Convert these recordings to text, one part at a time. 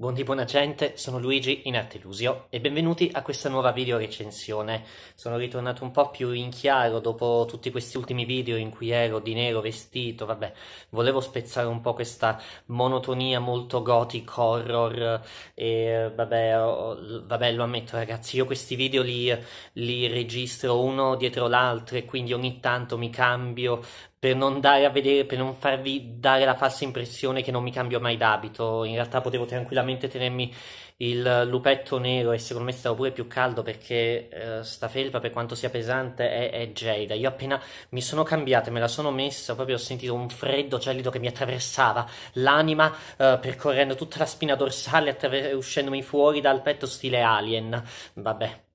Buondì buona gente, sono Luigi in Artelusio e benvenuti a questa nuova video recensione. Sono ritornato un po' più in chiaro dopo tutti questi ultimi video in cui ero di nero vestito, vabbè, volevo spezzare un po' questa monotonia molto gothic horror e vabbè, vabbè lo ammetto ragazzi, io questi video li, li registro uno dietro l'altro e quindi ogni tanto mi cambio, per non dare a vedere, per non farvi dare la falsa impressione che non mi cambio mai d'abito. In realtà potevo tranquillamente tenermi il lupetto nero e secondo me stava pure più caldo perché eh, sta felpa, per quanto sia pesante, è, è gelida. Io appena mi sono cambiata, me la sono messa, proprio ho sentito un freddo gelido che mi attraversava l'anima, eh, percorrendo tutta la spina dorsale, attraver- uscendomi fuori dal petto stile alien. Vabbè.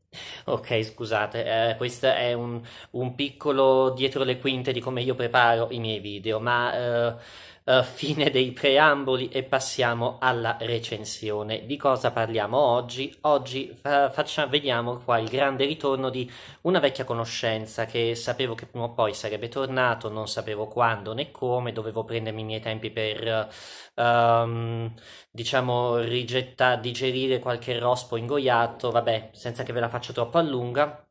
Ok, scusate, eh, questo è un, un, piccolo dietro le quinte di come io preparo i miei video, ma eh, eh, fine dei preamboli e passiamo alla recensione. Di cosa parliamo oggi? Oggi fa- faccia- vediamo qua il grande ritorno di una vecchia conoscenza che sapevo che prima o poi sarebbe tornato, non sapevo quando né come, dovevo prendermi i miei tempi per ehm, diciamo rigetta- digerire qualche rospo ingoiato, vabbè, senza che ve la faccio troppo a lunga.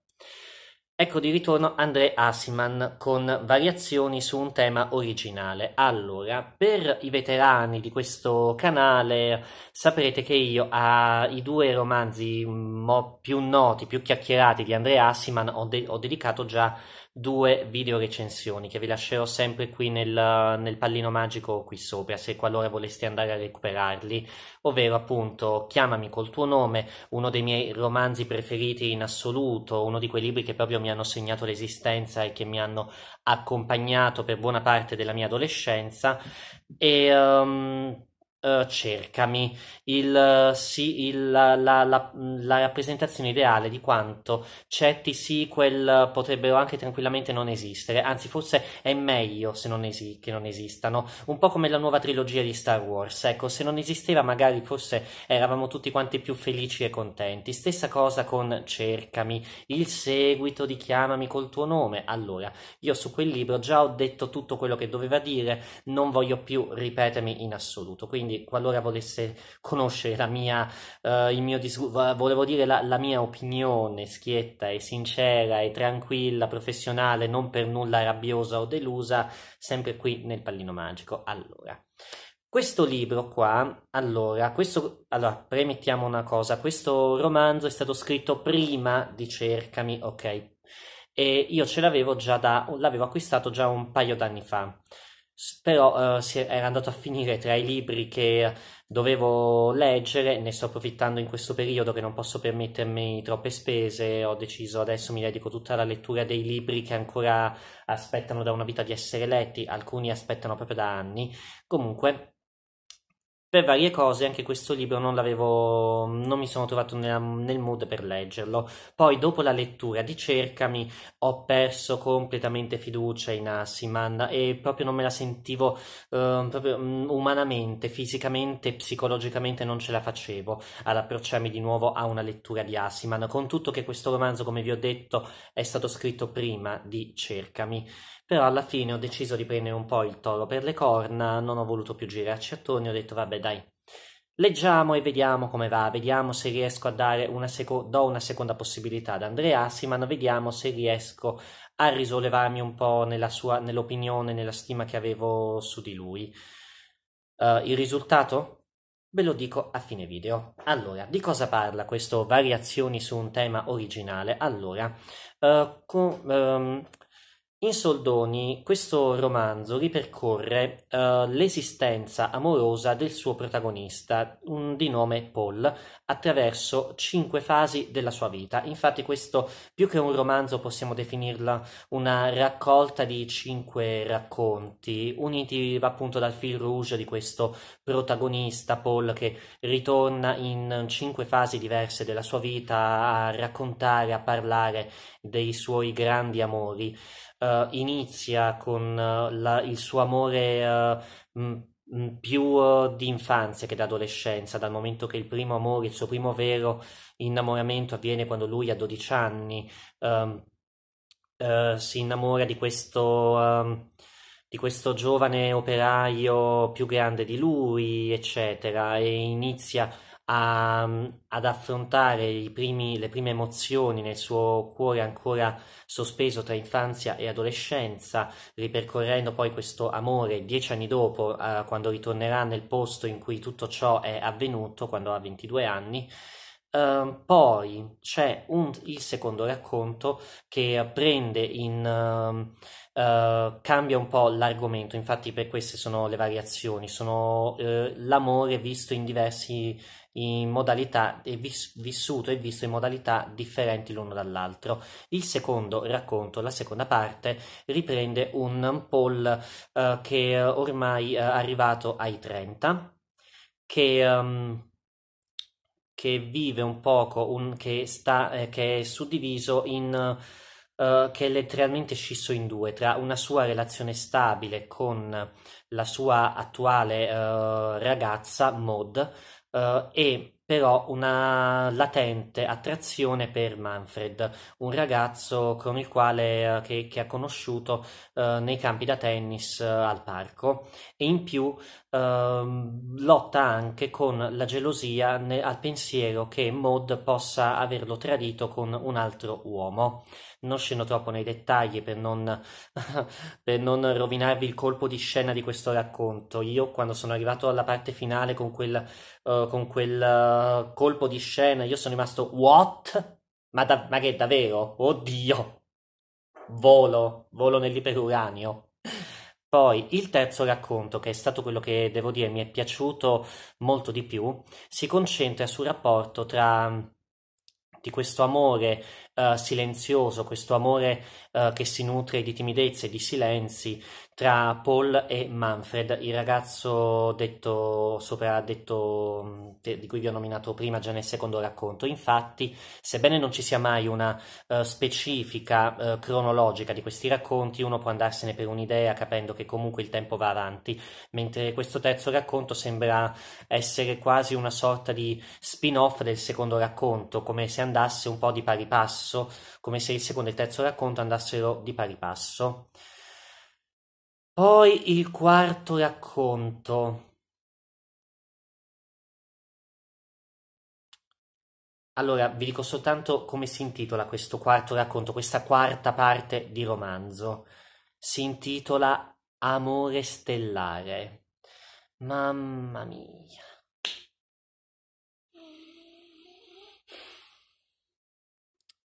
Ecco di ritorno André Asiman con variazioni su un tema originale. Allora, per i veterani di questo canale saprete che io ai due romanzi mm, mo- più noti, più chiacchierati di André Asiman ho, de- ho dedicato già due video recensioni che vi lascerò sempre qui nel, nel pallino magico qui sopra se qualora voleste andare a recuperarli ovvero appunto chiamami col tuo nome uno dei miei romanzi preferiti in assoluto uno di quei libri che proprio mi hanno segnato l'esistenza e che mi hanno accompagnato per buona parte della mia adolescenza e um, eh, cercami, il, eh, sì, il, la, la, la, mm, la, rappresentazione ideale di quanto certi sequel potrebbero anche tranquillamente non esistere, anzi forse è meglio se non esi- che non esistano, un po' come la nuova trilogia di Star Wars, ecco, se non esisteva magari forse eravamo tutti quanti più felici e contenti, stessa cosa con Cercami, il seguito di Chiamami col tuo nome, allora, io su quel libro già ho detto tutto quello che doveva dire, non voglio più ripetermi in assoluto, quindi quindi qualora volesse conoscere la mia, eh, il mio volevo dire la, la, mia opinione schietta e sincera e tranquilla, professionale, non per nulla rabbiosa o delusa, sempre qui nel pallino magico. Allora, questo libro qua, allora, questo, allora, premettiamo una cosa, questo romanzo è stato scritto prima di Cercami, ok, e io ce l'avevo già da, l'avevo acquistato già un paio d'anni fa però eh, era andato a finire tra i libri che dovevo leggere, ne sto approfittando in questo periodo che non posso permettermi troppe spese, ho deciso adesso mi dedico tutta alla lettura dei libri che ancora aspettano da una vita di essere letti, alcuni aspettano proprio da anni, comunque per varie cose anche questo libro non l'avevo non mi sono trovato nella, nel mood per leggerlo poi dopo la lettura di Cercami ho perso completamente fiducia in Assiman e proprio non me la sentivo eh, proprio mm, umanamente fisicamente psicologicamente non ce la facevo ad approcciarmi di nuovo a una lettura di Assiman con tutto che questo romanzo come vi ho detto è stato scritto prima di Cercami però alla fine ho deciso di prendere un po' il toro per le corna, non ho voluto più girarci attorno, ho detto vabbè dai, leggiamo e vediamo come va, vediamo se riesco a dare una, seco- una seconda possibilità ad Andrea Asiman, vediamo se riesco a risollevarmi un po' nella sua, nell'opinione, nella stima che avevo su di lui. Uh, il risultato? Ve lo dico a fine video. Allora, di cosa parla questo variazioni su un tema originale? Allora, uh, co- um, in soldoni, questo romanzo ripercorre uh, l'esistenza amorosa del suo protagonista, un, di nome Paul, attraverso cinque fasi della sua vita. Infatti, questo più che un romanzo possiamo definirla una raccolta di cinque racconti, uniti appunto dal fil rouge di questo protagonista Paul che ritorna in cinque fasi diverse della sua vita a raccontare, a parlare dei suoi grandi amori uh, inizia con eh, la, il suo amore mh, eh, più di infanzia che da adolescenza, dal momento che il primo amore, il suo primo vero innamoramento avviene quando lui ha 12 anni, um, uh, si innamora di questo, um, di questo giovane operaio più grande di lui, eccetera, e inizia a, mm, ad affrontare primi, le prime emozioni nel suo cuore ancora sospeso tra infanzia e adolescenza, ripercorrendo poi questo amore dieci anni dopo, eh, quando ritornerà nel posto in cui tutto ciò è avvenuto, quando ha 22 anni. Uh, poi c'è un, il secondo racconto che prende in uh, uh, cambia un po' l'argomento, infatti per queste sono le variazioni, sono eh, l'amore visto in diversi in modalità, vissuto e visto in modalità differenti l'uno dall'altro. Il secondo racconto, la seconda parte, riprende un Paul eh, che ormai eh, è arrivato ai 30, che... Um, che vive un poco, un, che, sta, eh, che è suddiviso in Uh, che è letteralmente scisso in due tra una sua relazione stabile con la sua attuale uh, ragazza Maud, 呃，诶。però una latente attrazione per Manfred, un ragazzo con il quale eh, che, che ha conosciuto eh, nei campi da tennis eh, al parco e in più eh, lotta anche con la gelosia ne, al pensiero che Maud possa averlo tradito con un altro uomo. Non scendo troppo nei dettagli per non, per non rovinarvi il colpo di scena di questo racconto. Io quando sono arrivato alla parte finale con quel, eh, con quel eh, colpo di scena, io sono rimasto what? Ma, da- ma che davvero? Oddio! Volo, volo nell'iperuranio. Poi il terzo racconto, che è stato quello che devo dire mi è piaciuto molto di più, si concentra sul rapporto tra di questo amore uh, silenzioso, questo amore uh, che si nutre di timidezze e di silenzi tra Paul e Manfred, il ragazzo detto sopra detto di cui vi ho nominato prima già nel secondo racconto. Infatti, sebbene non ci sia mai una uh, specifica cronologica di questi racconti, uno può andarsene per un'idea capendo che comunque il tempo va avanti, mentre questo terzo racconto sembra essere quasi una sorta di spin-off del secondo racconto, come se andasse un po' di pari passo passo, come se il secondo e il terzo racconto andassero di pari passo. Poi il quarto racconto. Allora, vi dico soltanto come si intitola questo quarto racconto, questa quarta parte di romanzo. Si intitola Amore stellare. Mamma mia.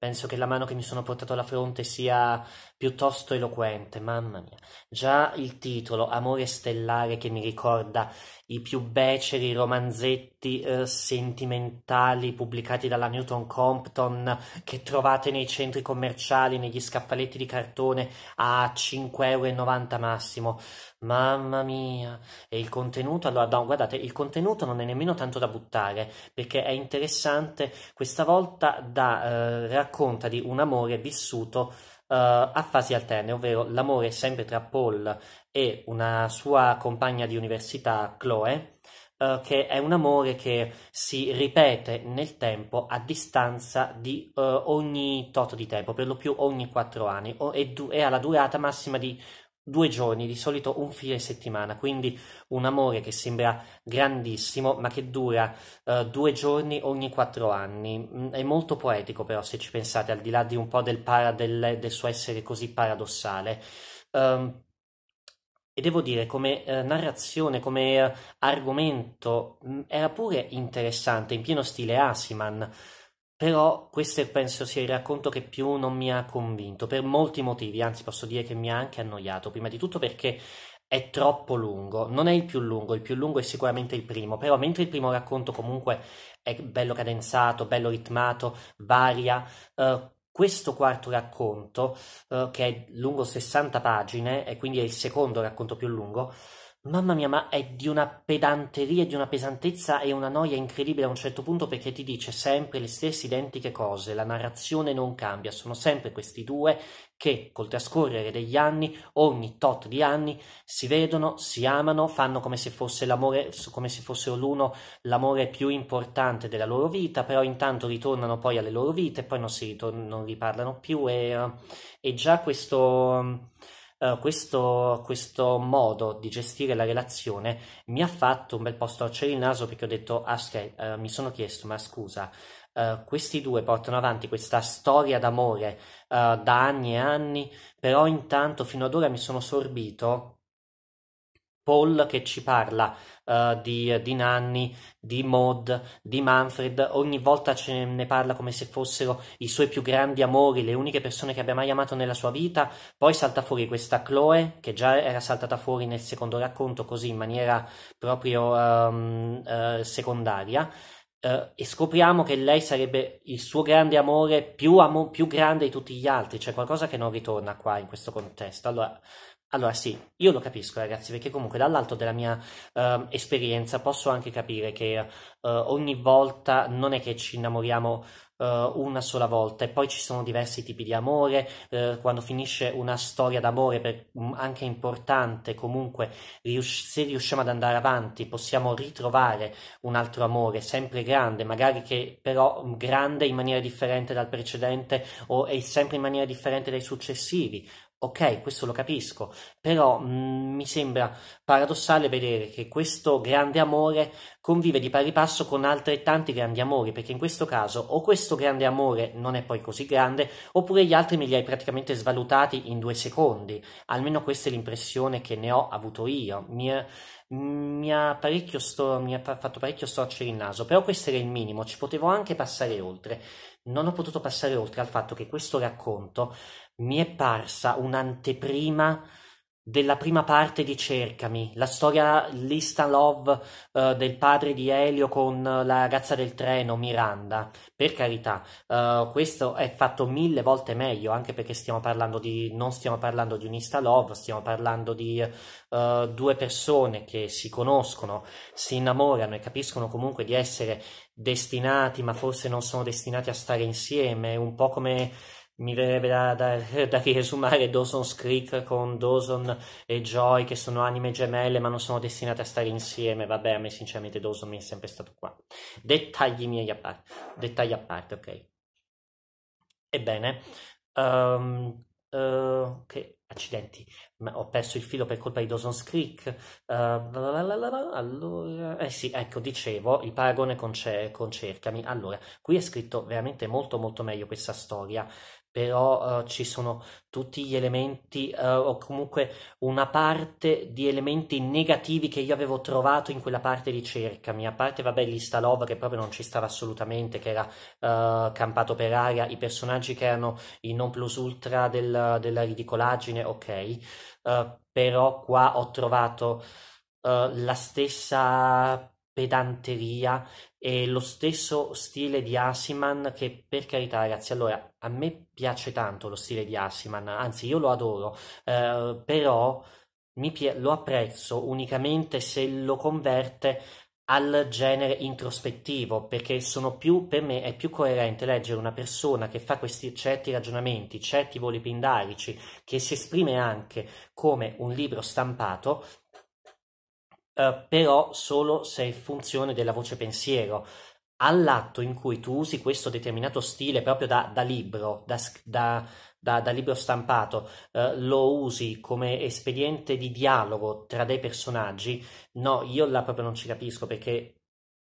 Penso che la mano che mi sono portato alla fronte sia piuttosto eloquente, mamma mia. Già il titolo, Amore stellare, che mi ricorda i più beceri romanzetti eh, sentimentali pubblicati dalla Newton Compton che trovate nei centri commerciali, negli scaffaletti di cartone a 5,90 euro massimo. Mamma mia! E il contenuto, allora, no, guardate, il contenuto non è nemmeno tanto da buttare, perché è interessante, questa volta da, eh, racconta di un amore vissuto eh, a fasi alterne, ovvero l'amore sempre tra Paul e una sua compagna di università, Chloe, eh, che è un amore che si ripete nel tempo a distanza di uh, ogni tot di tempo, per lo più ogni quattro anni, o, e, du- e, ha la durata massima di due giorni, di solito un fine settimana, quindi un amore che sembra grandissimo ma che dura uh, due giorni ogni quattro anni. Mm, è molto poetico però se ci pensate, al di là di un po' del, para, del, del suo essere così paradossale. Um, e devo dire, come eh, narrazione, come eh, argomento, mh, mm, era pure interessante, in pieno stile Asiman. Però questo penso sia il racconto che più non mi ha convinto, per molti motivi, anzi posso dire che mi ha anche annoiato, prima di tutto perché è troppo lungo, non è il più lungo, il più lungo è sicuramente il primo, però mentre il primo racconto comunque è bello cadenzato, bello ritmato, varia, eh, questo quarto racconto, eh, che è lungo 60 pagine e quindi è il secondo racconto più lungo, Mamma mia, ma è di una pedanteria, di una pesantezza e una noia incredibile a un certo punto perché ti dice sempre le stesse identiche cose, la narrazione non cambia, sono sempre questi due che col trascorrere degli anni, ogni tot di anni, si vedono, si amano, fanno come se, fosse come se fossero l'uno l'amore più importante della loro vita, però intanto ritornano poi alle loro vite, poi non si ritorn- non riparlano più e, eh, e già questo eh, questo, questo, modo di gestire la relazione mi ha fatto un bel po' storcere il naso perché ho detto, ah, ok, eh, mi sono chiesto, ma scusa, Uh, questi due portano avanti questa storia d'amore uh, da anni e anni, però intanto fino ad ora mi sono sorbito Paul che ci parla uh, di, di, Nanni, di Maud, di Manfred, ogni volta ce ne parla come se fossero i suoi più grandi amori, le uniche persone che abbia mai amato nella sua vita, poi salta fuori questa Chloe che già era saltata fuori nel secondo racconto così in maniera proprio um, uh, secondaria. Uh, e scopriamo che lei sarebbe il suo grande amore più, amo- più grande di tutti gli altri, c'è cioè qualcosa che non ritorna qua in questo contesto. Allora, allora sì, io lo capisco ragazzi, perché comunque dall'alto della mia uh, esperienza posso anche capire che uh, ogni volta non è che ci innamoriamo uh, una sola volta e poi ci sono diversi tipi di amore, eh, quando finisce una storia d'amore per, mm, anche importante comunque rius- se riusciamo ad andare avanti possiamo ritrovare un altro amore sempre grande, magari che però mm, grande in maniera differente dal precedente o è sempre in maniera differente dai successivi Ok, questo lo capisco, però mh, mm, mi sembra paradossale vedere che questo grande amore convive di pari passo con altrettanti grandi amori, perché in questo caso o questo grande amore non è poi così grande, oppure gli altri me li hai praticamente svalutati in due secondi. Almeno questa è l'impressione che ne ho avuto io. Mi, mi, ha, sto, mi ha fatto parecchio storcere il naso, però questo era il minimo, ci potevo anche passare oltre. Non ho potuto passare oltre al fatto che questo racconto mi è parsa un'anteprima della prima parte di Cercami, la storia l'ista love uh, del padre di Elio con la ragazza del treno Miranda. Per carità, uh, questo è fatto mille volte meglio, anche perché stiamo parlando di non stiamo parlando di un'ista love, stiamo parlando di uh, due persone che si conoscono, si innamorano e capiscono comunque di essere destinati, ma forse non sono destinati a stare insieme, un po' come mi verrebbe da, da, da riesumare Dawson's Creek con Dawson e Joy che sono anime gemelle ma non sono destinate a stare insieme vabbè a me sinceramente Dawson mi è sempre stato qua dettagli miei a parte dettagli a parte ok ebbene um, uh, che accidenti ma ho perso il filo per colpa di Dawson's Creek uh, allora eh sì ecco dicevo il paragone con, cer- con Cercami allora qui è scritto veramente molto molto meglio questa storia però uh, ci sono tutti gli elementi uh, o comunque una parte di elementi negativi che io avevo trovato in quella parte di cercami, a parte vabbè l'Istalov che proprio non ci stava assolutamente, che era uh, campato per aria, i personaggi che erano i non plus ultra del, della ridicolaggine, ok, uh, però qua ho trovato la stessa pedanteria e lo stesso stile di Asiman che per carità ragazzi allora a me piace tanto lo stile di Asiman anzi io lo adoro eh, però pi- lo apprezzo unicamente se lo converte al genere introspettivo perché sono più per me è più coerente leggere una persona che fa questi certi ragionamenti certi voli pindarici che si esprime anche come un libro stampato eh, però solo se è funzione della voce pensiero. All'atto in cui tu usi questo determinato stile proprio da, da libro, da, da da, da, libro stampato, eh, lo usi come espediente di dialogo tra dei personaggi, no, io là proprio non ci capisco perché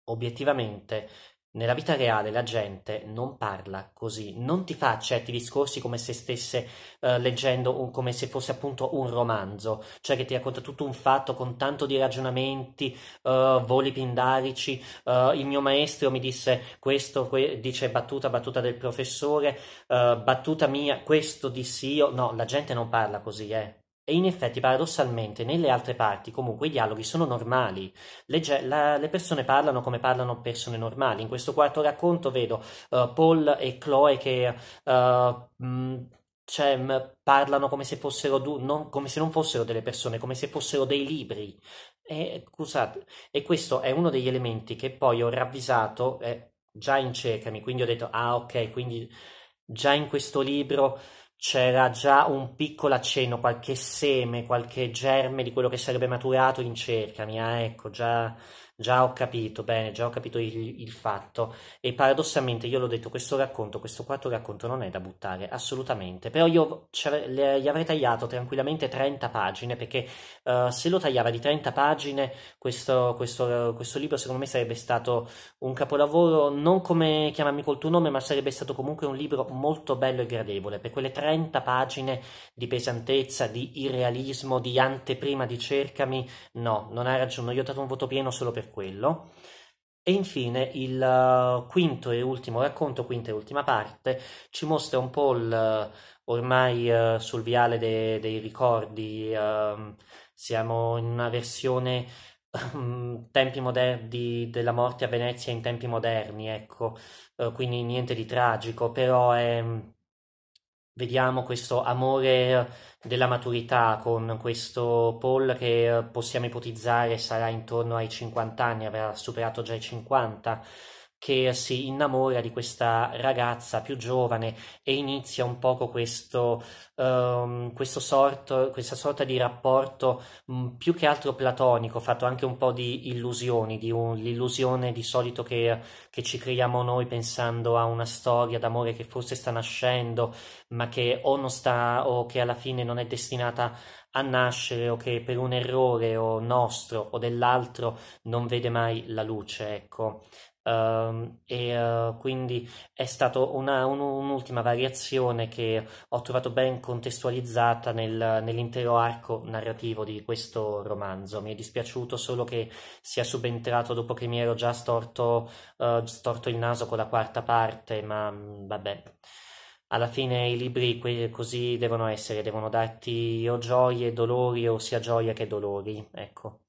obiettivamente nella vita reale la gente non parla così, non ti fa certi discorsi come se stesse uh, leggendo un, come se fosse appunto un romanzo, cioè che ti racconta tutto un fatto con tanto di ragionamenti, uh, voli pindarici, uh, il mio maestro mi disse questo, que- dice battuta, battuta del professore, battuta mia, questo dissi io, no, la gente non parla così, eh. E in effetti, paradossalmente, nelle altre parti comunque i dialoghi sono normali. Le, la, le persone parlano come parlano persone normali. In questo quarto racconto vedo uh, Paul e Chloe che uh, eh, mh, mm, cioè, parlano come se, du- non, come se non fossero delle persone, come se fossero dei libri. E, scusate, e questo è uno degli elementi che poi ho ravvisato eh, già in Cercami, quindi ho detto, ah ok, quindi già in questo libro c'era già un piccolo accenno, qualche seme, qualche germe di quello che sarebbe maturato in cerca cercami, eh, ecco, già Già ho capito, bene, già ho capito il, il fatto. E paradossalmente io l'ho detto, questo racconto, questo quarto racconto non è da buttare, assolutamente. Però io gli avrei tagliato tranquillamente 30 pagine, perché uh, se lo tagliava di 30 pagine, questo, questo, questo libro secondo me sarebbe stato un capolavoro, non come chiamarmi col tuo nome, ma sarebbe stato comunque un libro molto bello e gradevole, per quelle 30 pagine di pesantezza, di irrealismo, di anteprima di cercami, no, non hai ragione, io ho dato un voto pieno solo per per quello. E infine il eh, quinto e ultimo racconto, quinta e ultima parte, ci mostra un po' il, eh, ormai eh, sul viale de- dei ricordi, ehm, siamo in una versione um, ehm, moder- della morte a Venezia in tempi moderni, ecco, quindi niente di tragico, però è Vediamo questo amore eh, della maturità con questo Paul che eh, possiamo ipotizzare sarà intorno ai 50 anni, avrà superato già i 50 che si innamora di questa ragazza più giovane e inizia un poco questo, um, questo sorto, questa sorta di rapporto um, più che altro platonico, fatto anche un po' di illusioni, di un, l'illusione di solito che, che ci creiamo noi pensando a una storia d'amore che forse sta nascendo, ma che o non sta o che alla fine non è destinata a nascere o che per un errore o nostro o dell'altro non vede mai la luce, ecco. Ehm, e uh, quindi è stata un'ultima variazione che ho trovato ben contestualizzata nel, nell'intero arco narrativo di questo romanzo. Mi è dispiaciuto solo che sia subentrato dopo che mi ero già storto, uh, storto il naso con la quarta parte, ma mh, mm, vabbè. Alla fine i libri que- così devono essere, devono darti o gioie, dolori o sia gioia che dolori, ecco.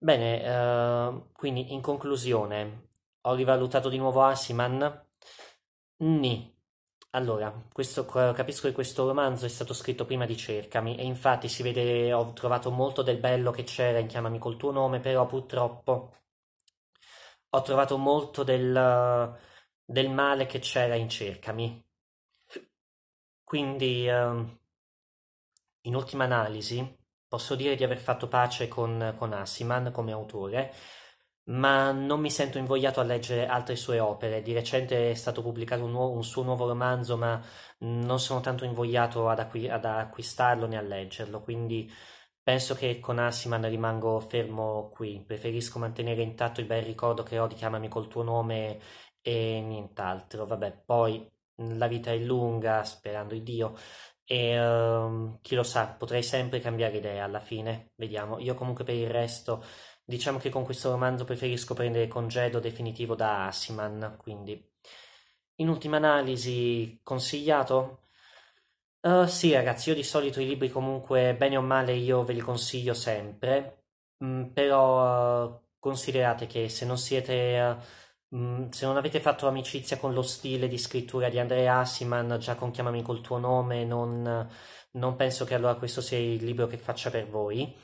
Bene, uh, quindi in conclusione, ho rivalutato di nuovo Asiman? Ni. Allora, questo, capisco che questo romanzo è stato scritto prima di Cercami e infatti si vede, ho trovato molto del bello che c'era in Chiamami col tuo nome, però purtroppo ho trovato molto del, del male che c'era in Cercami. Quindi, eh, in ultima analisi, posso dire di aver fatto pace con, con Asiman come autore ma non mi sento invogliato a leggere altre sue opere. Di recente è stato pubblicato un, nuovo, un suo nuovo romanzo, ma non sono tanto invogliato ad, acqui- ad, acquistarlo né a leggerlo, quindi penso che con Asiman rimango fermo qui. Preferisco mantenere intatto il bel ricordo che ho di chiamami col tuo nome e nient'altro. Vabbè, poi la vita è lunga, sperando in Dio. E uh, chi lo sa, potrei sempre cambiare idea alla fine. Vediamo. Io comunque per il resto Diciamo che con questo romanzo preferisco prendere congedo definitivo da Asiman, quindi. In ultima analisi, consigliato? Uh, sì, ragazzi, io di solito i libri comunque, bene o male, io ve li consiglio sempre, mm, però uh, considerate che se non siete... Uh, se non avete fatto amicizia con lo stile di scrittura di Andrea Asiman, già con Chiamami col tuo nome, non, non penso che allora questo sia il libro che faccia per voi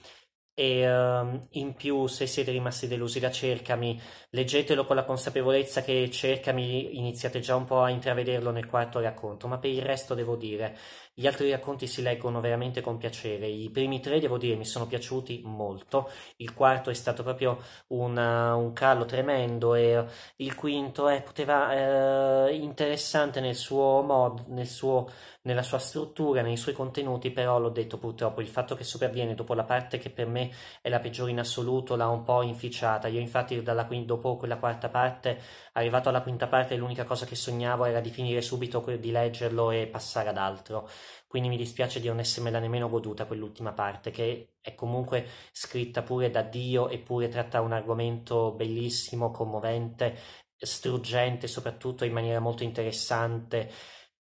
e um, in più se siete rimasti delusi da Cercami leggetelo con la consapevolezza che Cercami iniziate già un po' a intravederlo nel quarto racconto ma per il resto devo dire gli altri racconti si leggono veramente con piacere. I primi tre, devo dire, mi sono piaciuti molto. Il quarto è stato proprio una, eh, un callo tremendo e il quinto è poteva, eh, interessante nel suo modo, nel suo, nella sua struttura, nei suoi contenuti, però l'ho detto purtroppo, il fatto che sopravviene dopo la parte che per me è la peggiore in assoluto l'ha un po' inficiata. Io infatti dalla, dopo quella quarta parte, arrivato alla quinta parte, l'unica cosa che sognavo era di finire subito di leggerlo e passare ad altro quindi mi dispiace di non essermela nemmeno goduta quell'ultima parte, che è comunque scritta pure da Dio eppure tratta un argomento bellissimo, commovente, struggente, soprattutto in maniera molto interessante.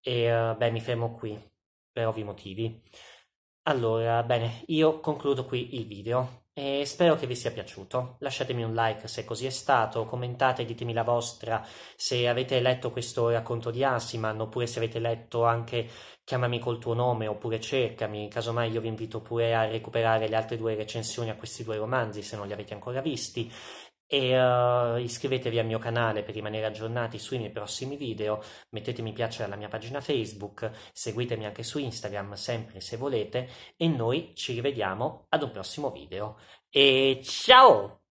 E uh, beh, mi fermo qui per ovvi motivi. Allora, bene, io concludo qui il video. E spero che vi sia piaciuto. Lasciatemi un like se così è stato, commentate e ditemi la vostra se avete letto questo racconto di Asiman oppure se avete letto anche Chiamami col tuo nome oppure Cercami. Casomai io vi invito pure a recuperare le altre due recensioni a questi due romanzi se non li avete ancora visti e uh, iscrivetevi al mio canale per rimanere aggiornati sui miei prossimi video, mettete mi piace alla mia pagina Facebook, seguitemi anche su Instagram sempre se volete e noi ci rivediamo ad un prossimo video. E ciao!